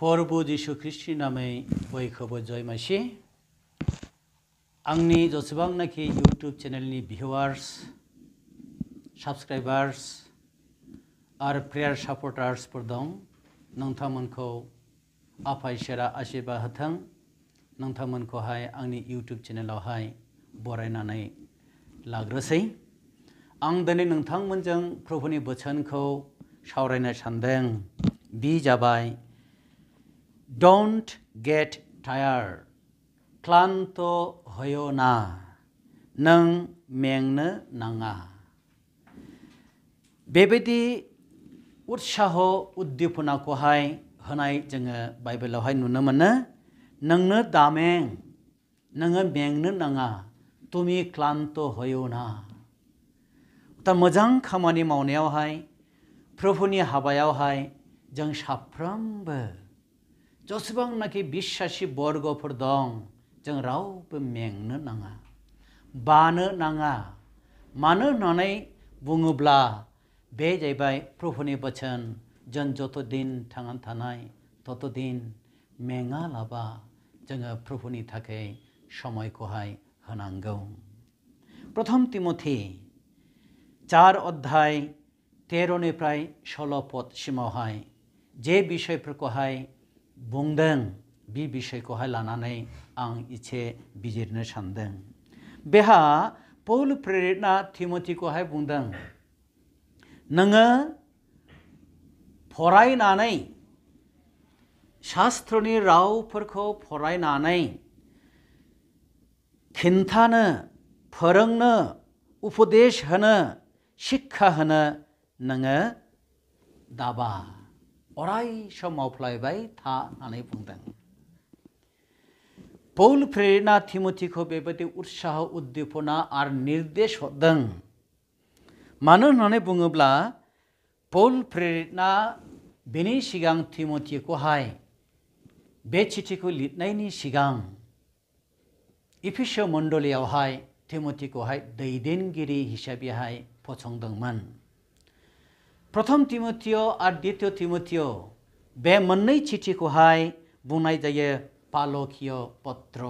प्रभु जीशु ख्रिस्टि नामै बयखौबो जय मासि आंनि जेसेबांनाखि इउटुब चेनेलनि भिउवार्स साबस्क्राइबार्स आरो प्रेयार सापर्टार्सफोर दं नोंथांमोनखौ आफा इसोरा आशिर्बाद होथों नोंथांमोनखौहाय आंनि इउटुब चेनेलावहाय बरायनानै लाग्रोसै आं दिनै नोंथांमोनजों प्रभुनि बोसोनखौ सावरायनो सान्दों बि जाबाय ডোন্ট গেট টায়ার্ড ক্লান্ত হয়ো না নং মেংনো নাঙা बेबायदि उत्साह उद्दीपनाखौहाय होनाय जोङो बाइबेलावहाय नुनो मोनो नोंनो दामें नोङो मेंनो नाङा तुमि क्लान्त हयोना दा मोजां खामानि मावनायावहाय प्रभुनि हाबायावहाय जों साफ्रोमबो 저스방나게 미샤시 버거 퍼덩 정 라우브 맹느 나가 바느 나가 마느 너네 붕우블라 배 자이바이 프로포니 버천 전 যতদিন থাঙান থানায় ততদিন মেঙা লাবা जोङो प्रभुनि थाखाय সময়खौहाय होनांगौ প্রথম তিমথি চার অধ্যায় তেরোनिफ्राय ষোলো যে जे বিষयफोरखौहाय बुंदों बे बिषयखौहाय लानानै आं इसे बिजिरनो सानदों बेहा पौल प्रेरितआ थिमथिखौहाय बुंदों नोङो फरायनानै शास्त्रनि रावफोरखौ फरायनानै खिन्थानो फोरोंनो उपदेश होनो शिक्षा होनो नोङो दाबा 어라이 마우플라이바이 다 안에 봉단 পৌল প্রেরণা থিমোথিকো বেবতে উৎসাহ উদ্দীপনা আর নির্দেশ হদং मानो होननानै बुङोब्ला पौल प्रेरितना बेनि सिगां थिमथिखौहाय बे चिठिखौ लिरनायनि सिगां इफिसो मण्डलियावहाय थिमथिखौहाय दैदेनगिरि हिसाबैहाय फसंदोंमोन প্রথম তিমুতীয় আর দ্বিতীয় তিমুতীয় बे मोननै चिठिखौहाय बुंनाय जायो पालकीय पत्र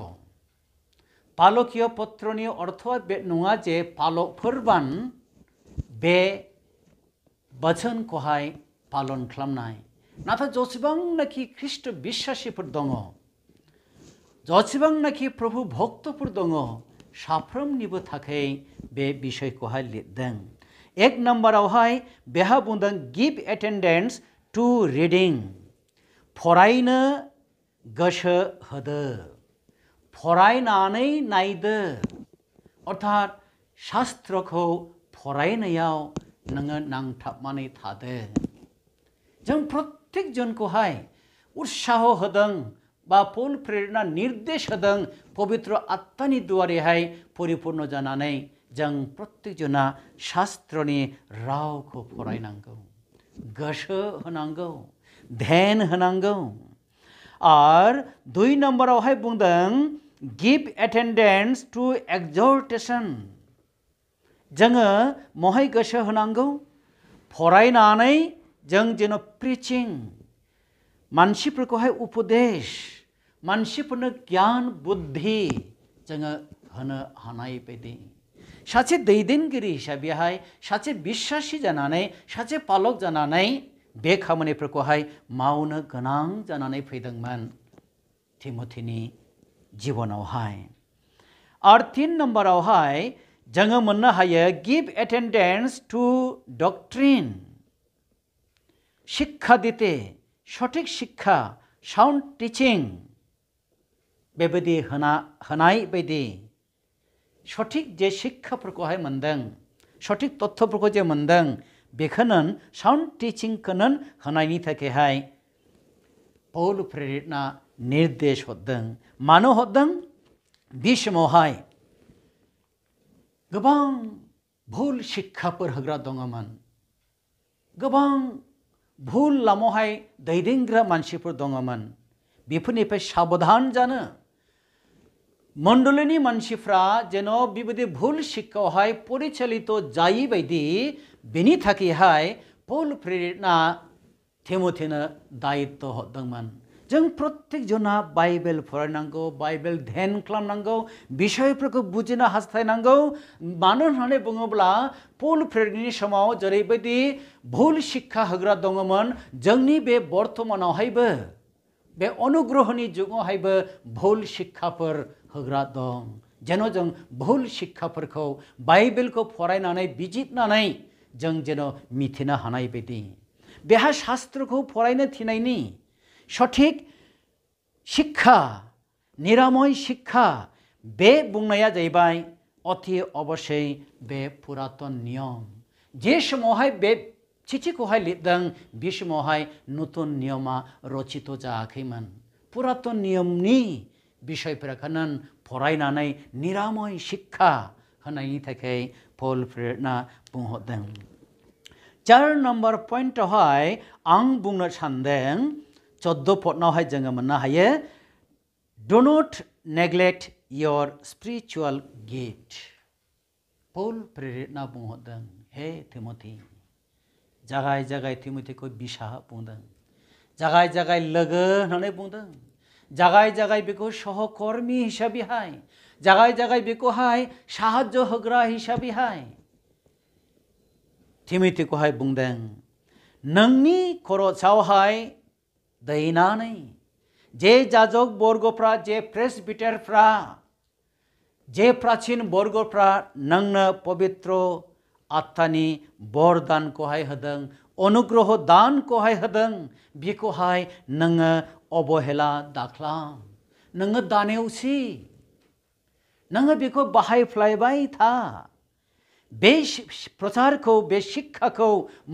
पालकीय पत्रनि अर्थआ बे नङा जे पालकफोरबान बे बोसोनखौहाय पालन खालामनाय नाथाय जेसेबांनाखि ख्रिस्ट বিশ্বাসীफोर दङ जेसेबांनाखि प्रभु भक्तफोर दङ साफ्रोमनिबो थाखाय बे बिषयखौहाय लिरदों এক নম্বর অহায় বেহা বুন্দং গিভ এটেন্ডেন্স টু রিডিং फरायनो गोसो होदो फरायनानै नायदो अर्थात शास्त्रखौ फरायनायाव नोङो नांथाबनानै थादो जों प्रत्येक जनखौहाय उत्साह होदों বা পৌল প্রেরণা নির্দেশ হদং পবিত্র আত্মানি দুয়ারেহাই পরিপূর্ণ জানানে જંગ પ્રત્યુજના શાસ્ત્રને રાવખો ફોરાઈ નાંગો ગશ હોનાंगौ ধ্যান होनांगौ আর দুই নম্বरावहाय बुंदों गिभ एटेन्डेन्स टु एक्जर्टेसन जोङो महाय गोसो होनांगौ फरायनानै जों जेन' प्रिचिं मानसिफोरखौहाय उपदेश मानसिफोरनो गियान बुद्धि जोङो होनो हानाय बायदि સાચે દૈદનગીરી હિસાબે હાય સાચે વિશ્વાસી જાનાनै સાચે પાલક જાनानै बे खामानिफोरखौहाय मावनो गोनां जानानै फैदोंमोन थिमथिनि जिबनावहाय आरो तिन नम्बरावहाय जोङो मोननो हायो गिभ एटेन्डेन्स टु डक्ट्रिन শিক্ষা দিতে সঠিক শিক্ষা সাউন্ড টিচিং बेबायदि होना होनाय बायदि সঠিক যে শিক্ষা প্রকোহায় মন্দং সঠিক তথ্য প্রকো যে মন্দং বেখনন সাউন্ড টিচিং কনন হনাইনি থাকে হাই পৌল প্রেরণা নির্দেশ হদ্দং মানো হদ্দং বিষমহাই गोबां भुल शिक्षाफोर হগ্রা दङमोन गोबां ভুল লামহাই दैदेनग्रा मानसिफोर दङमोन बेफोरनिफ्राय সাবধান জানা মণ্ডলিনী মানসিফরা যেন বিবিধ ভুল শিক্ষা হয় পরিচালিত যাই বাইদি বেনি থাকি হয় পৌল প্রেরণা থেমোথেন দায়িত্ব হদমান जों प्रत्येक जना बाइबल फरायनांगौ बाइबल ध्यान खालामनांगौ बिषयफोरखौ बुजिनो हास्थायनांगौ मानो होननानै बुङोब्ला पल प्रेरितनि समाव जेरैबायदि भुल शिक्षा होग्रा दङमोन जोंनि बे बर्तमानावहायबो बे अनुग्रहनि जुगावहायबो भुल शिक्षाफोर होग्रा दं जेन' जों बहुल शिक्षाफोरखौ बाइबेलखौ फरायनानै बिजिरनानै जों जेन' मिथिनो हानाय बायदि बेहा शास्त्रखौ फरायनो थिनायनि सठिक शिक्षा निरामय शिक्षा बे बुंनाया जाहैबाय अति अबसै बे पुरातन नियम जे समावहाय बे चिठिखौहाय लिरदों बे समावहाय नूतन नियमा रचित जायाखैमोन पुरातन नियमनि বিষয় প্রেখানন ফরাयनानै निरामय শিক্ষা होनायनि थाखाय पल प्रेरणा बुंहरदों চার নম্বর পয়েন্টआवहाय आं बुंनो सानदों চোদ্দ পदनावहाय जोङो मोननो हायो do not neglect your spiritual gift पल प्रेरणा बुंहरदों हे तिमथि জায়গায় জায়গায় तिमथिखौ बिसा बुंदों জায়গায় জায়গায় लोगो होननानै बुंदों জাগায় জাগায় বেকো সহকর্মী হিসাবে হায় জাগায় জাগায় বেকো হায় সাহায্য হগ্রা হিসাবে হায় थिमिथिखौहाय बुंदों नोंनि खरसावहाय दैनानै जे जाजक बर्गफ्रा जे प्रेसबिटारफ्रा जे प्राचीन बर्गफ्रा नोंनो पबित्र आत्मानि बरदानखौहाय होदों अनुग्रह दानखौहाय होदों बेखौहाय नोङो अबहेला दाख्लाम नोङो दानायावसि नोङो बेखौ बाहायफ्लायबाय था बे प्रसारखौ बे शिक्षाखौ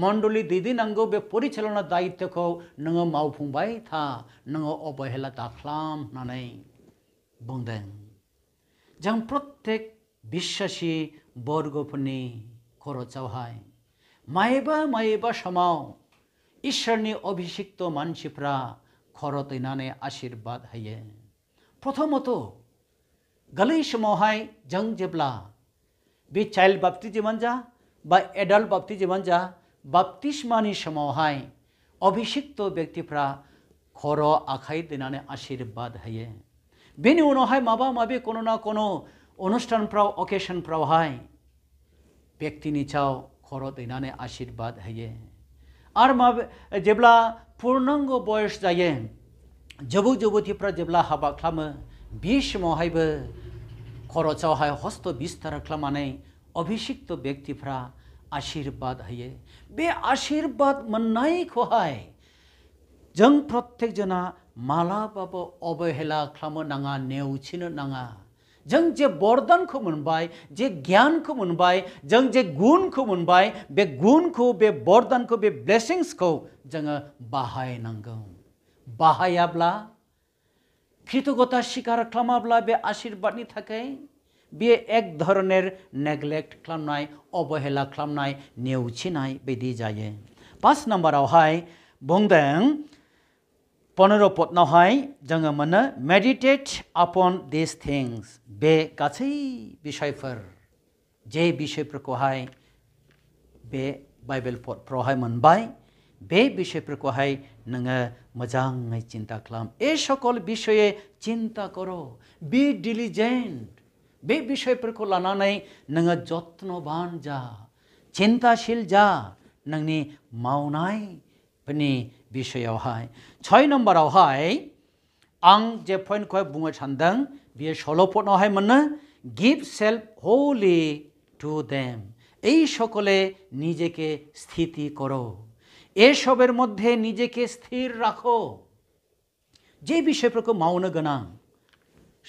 मण्डलि दैदेननांगौ बे परिचालना दायित्वखौ नोङो मावफुंबाय था नोङो अबहेला दाख्लाम होननानै बुंदों जों प्रत्येक বিশ্বাসী बर्गफोरनि खर'सावहाय मायबा मायबा समाव इसोरनि अभिषिक्त मानसिफ्रा খরত ইনানে আশীর্বাদ হাইয়ে প্রথমত গলেই সময়হাই जों जेब्ला बे चाइल्ड बाप्टिजिमानो जा बा एडाल्ट बाप्टिजिमानो जा बाप्टिसमानि समावहाय अभिषिक्त व्यक्तिफ्रा खर' आखाइ दोननानै आशीर्बाद होयो बेनि उनावहाय माबा माबि कोनो ना कोनो অনুষ্ঠানफ्राव अकेशनफ्रावहाय व्यक्तिनि सायाव खर' दैनानै आशीर्बाद होयो आरो माबे जेब्ला पूर्णांग बयस जायो जुबुक जुबुथिफ्रा जेब्ला हाबा खालामो बे समावहायबो खरसावहाय हस्त बिस्तार खालामनानै अभिषिक्त व्यक्तिफ्रा आशीर्बाद होयो बे आशीर्बाद मोननायखौहाय जों प्रत्येकजना मालाबाबो अबहेला खालामनो नाङा नेवसिनो नाङा जंग जे बरदान खो मोनबाय जे ज्ञान खो मोनबाय जंग जे गुण खो मोनबाय बे गुण खो बे बरदान खो बे ब्लेसिंग्स खो जंग बाहाय नांगौ बाहायाब्ला कृतगता शिकार खलामाब्ला बे आशीर्वादनि थाखाय बे एक धरनेर नेग्लेक्ट खालामनाय अबहेला खालामनाय नेउचिनाय बेदि जायो पास नम्बरावहाय बुंदों পনেরো পদ নহয় जोङो मोनो मेडिटेट আপন दिस थिंग्स बे गासै বিষয়फोर जे বিষয়फोरखौहाय बे बाइबेल पदफ्रावहाय मोनबाय बे बिषयफोरखौहाय नोङो मोजाङै चिन्ता खालाम ए सकल बिषये चिन्ता कर' बि डिलिजेन्ट बे बिषयफोरखौ लानानै नोङो जत्न'बान जा चिन्ताशील जा नोंनि मावनायफोरनि বিষয় অহায় ছয় নম্বরাवहाय আং যে পয়েন্টखौहाय बुंनो सानदों বিয়ে ষোলো পয়েন্টआवहाय मोनो give self wholly to them এই সকলে নিজেকে স্থিতি করো এসবের মধ্যে নিজেকে স্থির রাখো যে বিষয়ফोरखौ মাवनो गोनां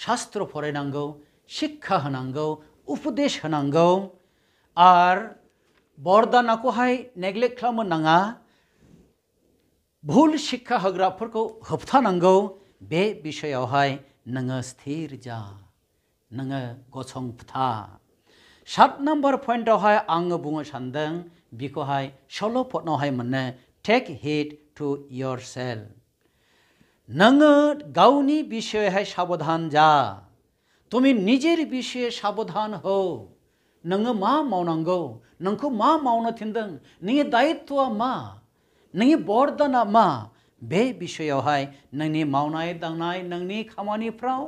শাস্ত্র फरायनांगौ শিক্ষা होनांगौ উপদেশ होनांगौ আর বরদাनाखौहाय नेग्लेक्ट खालामनो নাङा भूल शिक्षा होग्राफोरखौ होबथानांगौ बे बिषयावहाय नोङो स्थिर जा नोङो गसंथा सात नम्बर पइन्टआवहाय आङो बुंनो सान्दों बेखौहाय सल' पटनावहाय मोनो take heed to yourself नोङो गावनि बिषयहाय साबधान जा তুমি নিজের বিষয়ে সাবধান হও नोङो मा मावनांगौ नोंखौ मा मावनो थिनदों नोंनि दायित्वआ मा नोंनि बरदाना मा बे बिषयावहाय नोंनि मावनाय दांनाय नोंनि खामानिफ्राव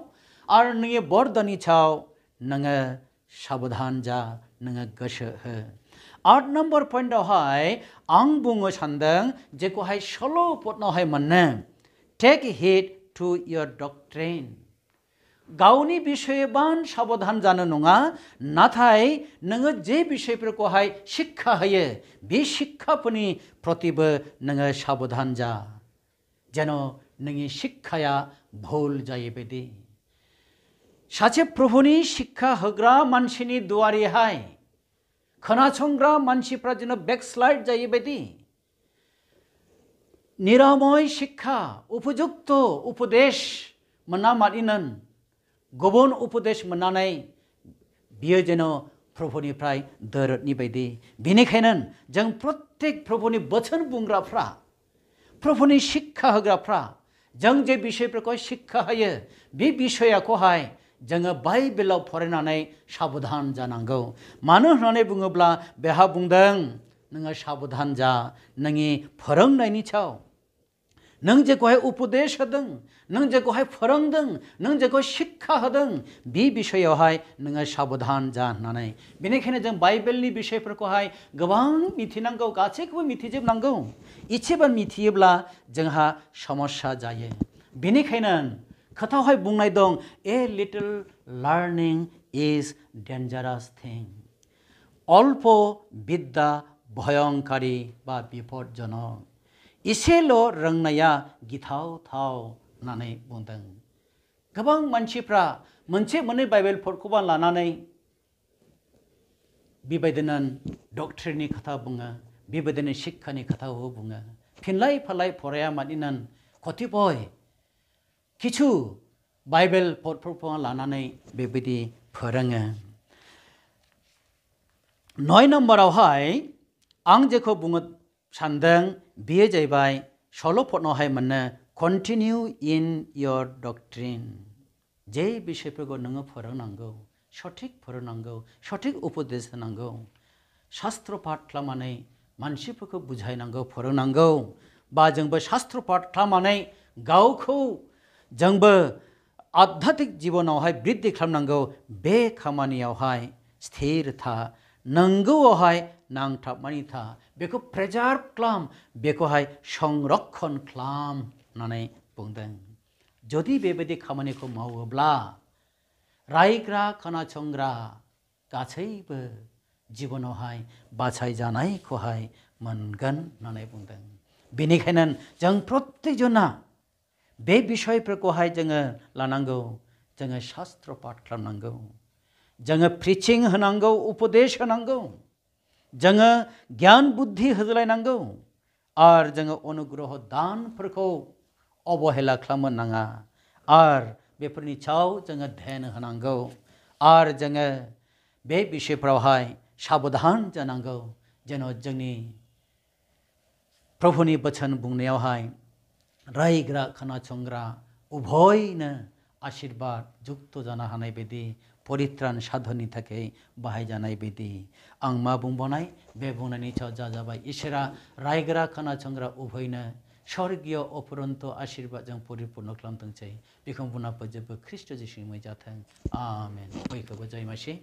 आरो नोंनि बरदाननि सायाव नोङो साबधान जा नोङो गोसो हो आठ नम्बर पइन्टआवहाय आं बुंनो सान्दों जेखौहाय सल' पदनावहाय मोनो take heed to your doctrine गावनि विषय बान साबधान जानो नङा नाथाय नोङो जे विषयफोरखौहाय शिक्षा होयो बे शिक्षाफोरनि प्रतिबो नोङो साबधान जा जेन' नोंनि शिक्षाया भुल जायैबायदि सासे प्रभुनि शिक्षा होग्रा मानसिनि दुवारिहाय खोनासंग्रा मानसिफ्रा जेन' बेकस्लाइड जायैबायदि निरामय शिक्षा उपयुक्त उपदेश मोना मानिनोन गुबुन उपदेश मोननानै बियो जेन' प्रभुनिफ्राय दोरोदनि बायदि बेनिखायनो जों प्रत्येक प्रभुनि बोसोन बुंग्राफ्रा प्रभुनि शिक्षा होग्राफ्रा जों जे बिषयफोरखौ शिक्षा होयो बे बिषयाखौहाय जोङो बाइबेलाव फरायनानै साबधान जानांगौ मानो होननानै बुङोब्ला बेहा बुंदों नोङो साबधान जा नोंनि फोरोंनायनि सायाव नों जेखौहाय उपदेश होदों नों जेखौहाय फोरोंदों नों जेखौ शिक्षा होदों बे बिषयावहाय नोङो साबधान जा होननानै बेनिखायनो जों बाइबेलनि बिषयफोरखौहाय गोबां मिथिनांगौ गासैखौबो मिथिजोबनांगौ एसेबां मिथियोब्ला जोंहा समस्या जायो बेनिखायनो खोथायावहाय बुंनाय दं a little learning is dangerous thing অল্প বিদ্যা ভয়ঙ্কারী বা বিপজ্জনক 이셀로랑나야기타오타오나네본등가방만치프라먼체먼네바이벨포르코바라나네비바이드는독트린이가타붕아비바이드는식하니가타호붕아핀라이팔라이포라야마디는거티보이기추바이벨포르코바라나네비바이디포랑아너이넘버라와이앙제코붕어 सानदों बेयो जाहैबाय सल'फोरनावहाय मोनो कन्टिनिउ इन योर डक्ट्रिन जे बिषयफोरखौ नोङो फोरोंनांगौ सठिक फोरोंनांगौ सठिक उपदेश होनांगौ शास्त्र पाठ खालामनानै मानसिफोरखौ बुजायनांगौ फोरोंनांगौ बा जोंबो शास्त्र पाठ खालामनानै गावखौ जोंबो आध्यात्मिक जिबनावहाय बृद्धि खालामनांगौ बे खामानियावहाय स्थिरथा नंगौआवहाय নাংঠা মানিথা বেকু প্রেজার্ভ ক্লাম বেকোহায় সংরক্ষণ ক্লাম নানে বুংদং যদি बेबायदि खामानिखौ मावोब्ला रायग्रा खोनासंग्रा गासैबो जिबनावहाय बासायजानायखौहाय मोनगोन होननानै बुंदों बेनिखायनो जों प्रत्येकजना बे बिषयफोरखौहाय जोङो लानांगौ जोङो शास्त्र पाठ खालामनांगौ जोङो प्रिचिं होनांगौ उपदेश होनांगौ जोङो ज्ञान बुद्धि होलायनांगौ आर जोङो अनुग्रह दान दानफोरखौ अबहेला खालामनो नाङा आरो बेफोरनि सायाव जोङो ध्यान होनांगौ आर जोङो बे बिषयफ्रावहाय साबधान जानांगौ जेन' जोंनि प्रभुनि बोसोन बुंनायावहाय रायग्रा खोनासंग्रा उभयनो আশীর্বাদ যুক্ত জানা হানাই বেদি পরিত্রাণ সাধনী থাকে বাহাই জানাই বেদি আং মা বুম্বনাই বেবনানি চ যা যাবাই ইসেরা রায়গ্রা খানা চংরা উভয় না স্বর্গীয় অপরন্ত আশীর্বাদ যেন পরিপূর্ণ ক্লান্তং চাই বুনা পর্যব খ্রিস্ট যিশুময় যাথেন আমেন ঐক্যব জয় মাসি